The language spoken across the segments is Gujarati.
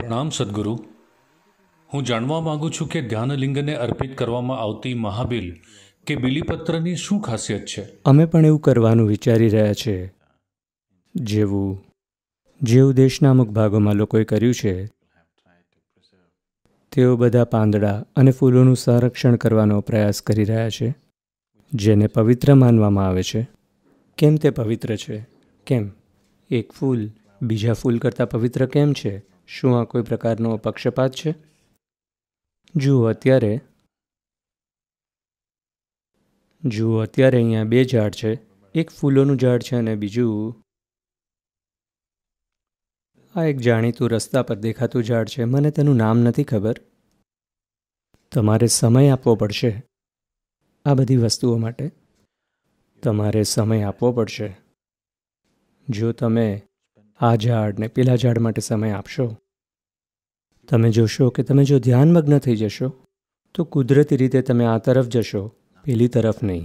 પ્રણામ સદગુરુ હું જાણવા માગું છું કે ધ્યાનલિંગને અર્પિત કરવામાં આવતી મહાબિલ કે બિલીપત્રની શું ખાસિયત છે અમે પણ એવું કરવાનું વિચારી રહ્યા છે જેવું જેવું દેશના અમુક ભાગોમાં લોકોએ કર્યું છે તેઓ બધા પાંદડા અને ફૂલોનું સંરક્ષણ કરવાનો પ્રયાસ કરી રહ્યા છે જેને પવિત્ર માનવામાં આવે છે કેમ તે પવિત્ર છે કેમ એક ફૂલ બીજા ફૂલ કરતાં પવિત્ર કેમ છે શું આ કોઈ પ્રકારનો પક્ષપાત છે જુઓ અત્યારે જુઓ અત્યારે અહીંયા બે ઝાડ છે એક ફૂલોનું ઝાડ છે અને બીજું આ એક જાણીતું રસ્તા પર દેખાતું ઝાડ છે મને તેનું નામ નથી ખબર તમારે સમય આપવો પડશે આ બધી વસ્તુઓ માટે તમારે સમય આપવો પડશે જો તમે આ ઝાડને પેલા ઝાડ માટે સમય આપશો તમે જોશો કે તમે જો ધ્યાનમગ્ન થઈ જશો તો કુદરતી રીતે તમે આ તરફ જશો પેલી તરફ નહીં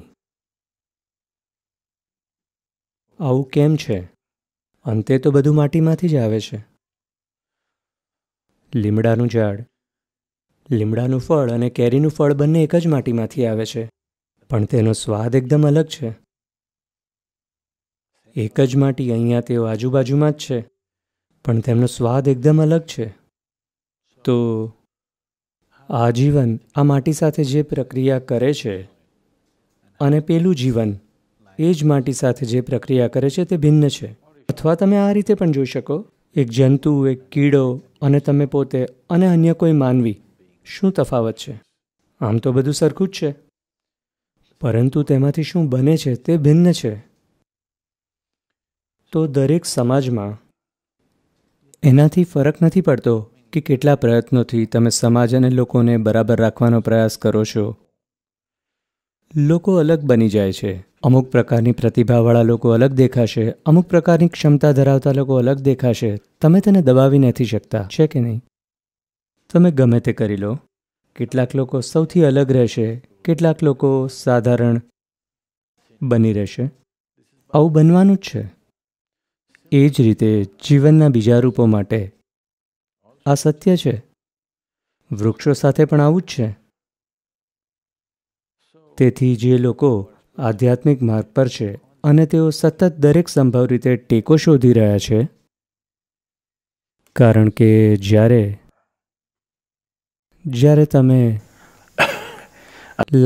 આવું કેમ છે અંતે તો બધું માટીમાંથી જ આવે છે લીમડાનું ઝાડ લીમડાનું ફળ અને કેરીનું ફળ બંને એક જ માટીમાંથી આવે છે પણ તેનો સ્વાદ એકદમ અલગ છે એક જ માટી અહીંયા તેઓ આજુબાજુમાં જ છે પણ તેમનો સ્વાદ એકદમ અલગ છે તો આ જીવન આ માટી સાથે જે પ્રક્રિયા કરે છે અને પેલું જીવન એ જ માટી સાથે જે પ્રક્રિયા કરે છે તે ભિન્ન છે અથવા તમે આ રીતે પણ જોઈ શકો એક જંતુ એક કીડો અને તમે પોતે અને અન્ય કોઈ માનવી શું તફાવત છે આમ તો બધું સરખું જ છે પરંતુ તેમાંથી શું બને છે તે ભિન્ન છે તો દરેક સમાજમાં એનાથી ફરક નથી પડતો કે કેટલા પ્રયત્નોથી તમે સમાજ અને લોકોને બરાબર રાખવાનો પ્રયાસ કરો છો લોકો અલગ બની જાય છે અમુક પ્રકારની પ્રતિભાવાળા લોકો અલગ દેખાશે અમુક પ્રકારની ક્ષમતા ધરાવતા લોકો અલગ દેખાશે તમે તેને દબાવી નથી શકતા છે કે નહીં તમે ગમે તે કરી લો કેટલાક લોકો સૌથી અલગ રહેશે કેટલાક લોકો સાધારણ બની રહેશે આવું બનવાનું જ છે એ જ રીતે જીવનના બીજા રૂપો માટે આ સત્ય છે વૃક્ષો સાથે પણ આવું જ છે તેથી જે લોકો આધ્યાત્મિક માર્ગ પર છે અને તેઓ સતત દરેક સંભવ રીતે ટેકો શોધી રહ્યા છે કારણ કે જ્યારે જ્યારે તમે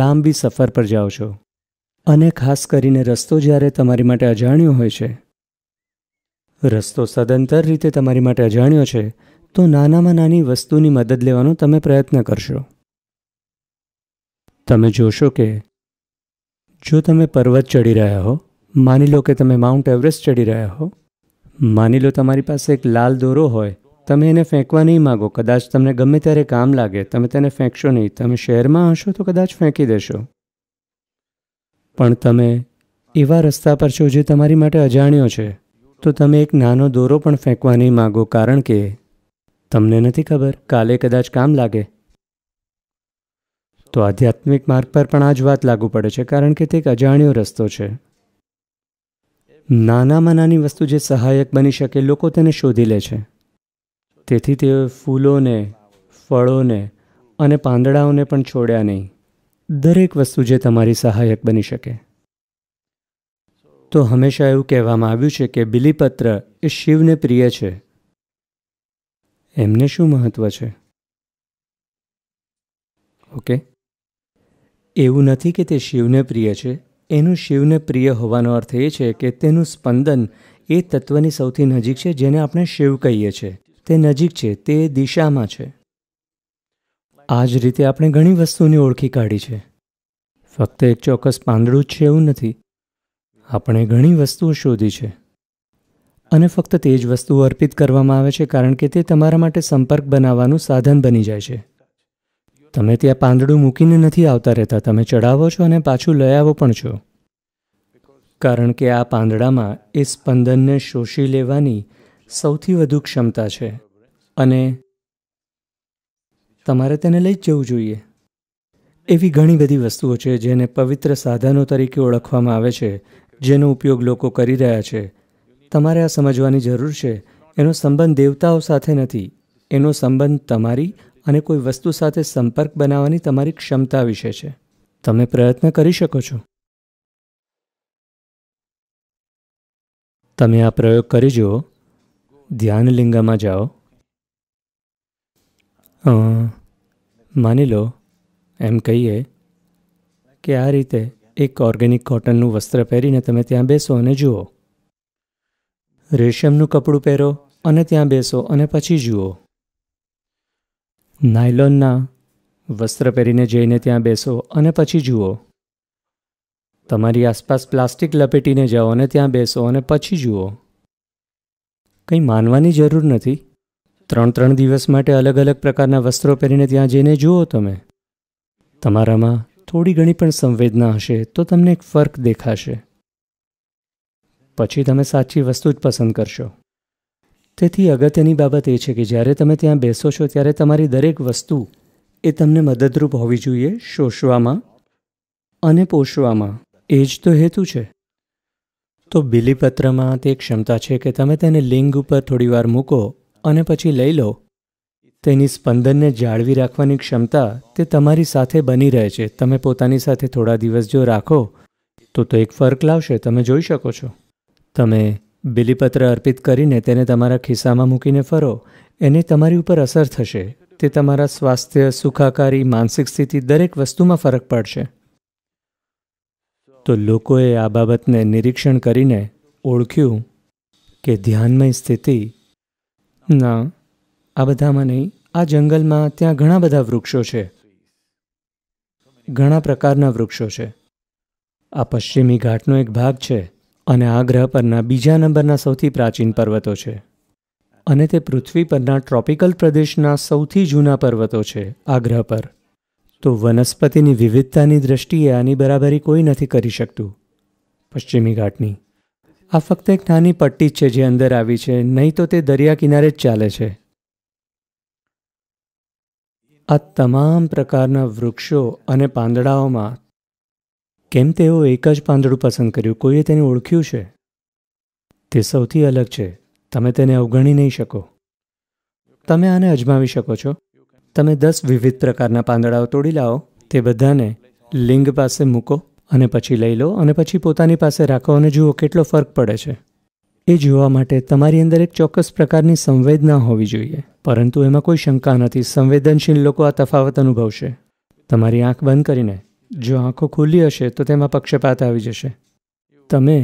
લાંબી સફર પર જાઓ છો અને ખાસ કરીને રસ્તો જ્યારે તમારી માટે અજાણ્યો હોય છે રસ્તો સદંતર રીતે તમારી માટે અજાણ્યો છે તો નાનામાં નાની વસ્તુની મદદ લેવાનો તમે પ્રયત્ન કરશો તમે જોશો કે જો તમે પર્વત ચડી રહ્યા હો માની લો કે તમે માઉન્ટ એવરેસ્ટ ચડી રહ્યા હો માની લો તમારી પાસે એક લાલ દોરો હોય તમે એને ફેંકવા નહીં માગો કદાચ તમને ગમે ત્યારે કામ લાગે તમે તેને ફેંકશો નહીં તમે શહેરમાં હશો તો કદાચ ફેંકી દેશો પણ તમે એવા રસ્તા પર છો જે તમારી માટે અજાણ્યો છે તો તમે એક નાનો દોરો પણ ફેંકવાની માગો કારણ કે તમને નથી ખબર કાલે કદાચ કામ લાગે તો આધ્યાત્મિક માર્ગ પર પણ આ જ વાત લાગુ પડે છે કારણ કે તે એક અજાણ્યો રસ્તો છે નાનામાં નાની વસ્તુ જે સહાયક બની શકે લોકો તેને શોધી લે છે તેથી તે ફૂલોને ફળોને અને પાંદડાઓને પણ છોડ્યા નહીં દરેક વસ્તુ જે તમારી સહાયક બની શકે તો હંમેશા એવું કહેવામાં આવ્યું છે કે બિલીપત્ર એ શિવને પ્રિય છે એમને શું મહત્વ છે ઓકે એવું નથી કે તે શિવને પ્રિય છે એનું શિવને પ્રિય હોવાનો અર્થ એ છે કે તેનું સ્પંદન એ તત્વની સૌથી નજીક છે જેને આપણે શિવ કહીએ છીએ તે નજીક છે તે દિશામાં છે આ જ રીતે આપણે ઘણી વસ્તુની ઓળખી કાઢી છે ફક્ત એક ચોક્કસ પાંદડું જ છે એવું નથી આપણે ઘણી વસ્તુઓ શોધી છે અને ફક્ત તે જ વસ્તુઓ અર્પિત કરવામાં આવે છે કારણ કે તે તમારા માટે સંપર્ક બનાવવાનું સાધન બની જાય છે તમે ત્યાં પાંદડું મૂકીને નથી આવતા રહેતા તમે ચડાવો છો અને પાછું લઈ આવો પણ છો કારણ કે આ પાંદડામાં એ સ્પંદનને શોષી લેવાની સૌથી વધુ ક્ષમતા છે અને તમારે તેને લઈ જ જવું જોઈએ એવી ઘણી બધી વસ્તુઓ છે જેને પવિત્ર સાધનો તરીકે ઓળખવામાં આવે છે જેનો ઉપયોગ લોકો કરી રહ્યા છે તમારે આ સમજવાની જરૂર છે એનો સંબંધ દેવતાઓ સાથે નથી એનો સંબંધ તમારી અને કોઈ વસ્તુ સાથે સંપર્ક બનાવવાની તમારી ક્ષમતા વિશે છે તમે પ્રયત્ન કરી શકો છો તમે આ પ્રયોગ કરી જુઓ ધ્યાનલિંગામાં જાઓ માની લો એમ કહીએ કે આ રીતે એક ઓર્ગેનિક કોટનનું વસ્ત્ર પહેરીને તમે ત્યાં બેસો અને જુઓ રેશમનું કપડું પહેરો અને ત્યાં બેસો અને પછી જુઓ નાયલોનના વસ્ત્ર પહેરીને જઈને ત્યાં બેસો અને પછી જુઓ તમારી આસપાસ પ્લાસ્ટિક લપેટીને જાઓ અને ત્યાં બેસો અને પછી જુઓ કંઈ માનવાની જરૂર નથી ત્રણ ત્રણ દિવસ માટે અલગ અલગ પ્રકારના વસ્ત્રો પહેરીને ત્યાં જઈને જુઓ તમે તમારામાં થોડી ઘણી પણ સંવેદના હશે તો તમને એક ફર્ક દેખાશે પછી તમે સાચી વસ્તુ જ પસંદ કરશો તેથી અગત્યની બાબત એ છે કે જ્યારે તમે ત્યાં બેસો છો ત્યારે તમારી દરેક વસ્તુ એ તમને મદદરૂપ હોવી જોઈએ શોષવામાં અને પોષવામાં એ જ તો હેતુ છે તો બિલીપત્રમાં તે ક્ષમતા છે કે તમે તેને લિંગ ઉપર થોડીવાર મૂકો અને પછી લઈ લો તેની સ્પંદનને જાળવી રાખવાની ક્ષમતા તે તમારી સાથે બની રહે છે તમે પોતાની સાથે થોડા દિવસ જો રાખો તો તો એક ફર્ક લાવશે તમે જોઈ શકો છો તમે બિલીપત્ર અર્પિત કરીને તેને તમારા ખિસ્સામાં મૂકીને ફરો એને તમારી ઉપર અસર થશે તે તમારા સ્વાસ્થ્ય સુખાકારી માનસિક સ્થિતિ દરેક વસ્તુમાં ફરક પડશે તો લોકોએ આ બાબતને નિરીક્ષણ કરીને ઓળખ્યું કે ધ્યાનમય સ્થિતિ ના આ બધામાં નહીં આ જંગલમાં ત્યાં ઘણા બધા વૃક્ષો છે ઘણા પ્રકારના વૃક્ષો છે આ પશ્ચિમી ઘાટનો એક ભાગ છે અને આ ગ્રહ પરના બીજા નંબરના સૌથી પ્રાચીન પર્વતો છે અને તે પૃથ્વી પરના ટ્રોપિકલ પ્રદેશના સૌથી જૂના પર્વતો છે આ ગ્રહ પર તો વનસ્પતિની વિવિધતાની દ્રષ્ટિએ આની બરાબરી કોઈ નથી કરી શકતું પશ્ચિમી ઘાટની આ ફક્ત એક નાની પટ્ટી છે જે અંદર આવી છે નહીં તો તે દરિયા કિનારે જ ચાલે છે આ તમામ પ્રકારના વૃક્ષો અને પાંદડાઓમાં કેમ તેઓ એક જ પાંદડું પસંદ કર્યું કોઈએ તેને ઓળખ્યું છે તે સૌથી અલગ છે તમે તેને અવગણી નહીં શકો તમે આને અજમાવી શકો છો તમે દસ વિવિધ પ્રકારના પાંદડાઓ તોડી લાવો તે બધાને લિંગ પાસે મૂકો અને પછી લઈ લો અને પછી પોતાની પાસે રાખો અને જુઓ કેટલો ફરક પડે છે એ જોવા માટે તમારી અંદર એક ચોક્કસ પ્રકારની સંવેદના હોવી જોઈએ પરંતુ એમાં કોઈ શંકા નથી સંવેદનશીલ લોકો આ તફાવત અનુભવશે તમારી આંખ બંધ કરીને જો આંખો ખુલ્લી હશે તો તેમાં પક્ષપાત આવી જશે તમે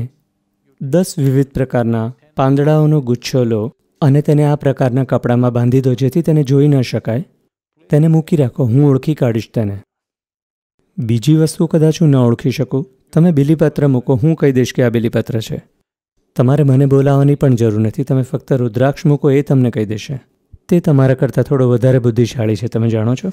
દસ વિવિધ પ્રકારના પાંદડાઓનો ગુચ્છો લો અને તેને આ પ્રકારના કપડામાં બાંધી દો જેથી તેને જોઈ ન શકાય તેને મૂકી રાખો હું ઓળખી કાઢીશ તેને બીજી વસ્તુ કદાચ હું ન ઓળખી શકું તમે બિલીપત્ર મૂકો હું કહી દઈશ કે આ બિલીપત્ર છે તમારે મને બોલાવવાની પણ જરૂર નથી તમે ફક્ત રુદ્રાક્ષ મૂકો એ તમને કહી દેશે તે તમારા કરતાં થોડો વધારે બુદ્ધિશાળી છે તમે જાણો છો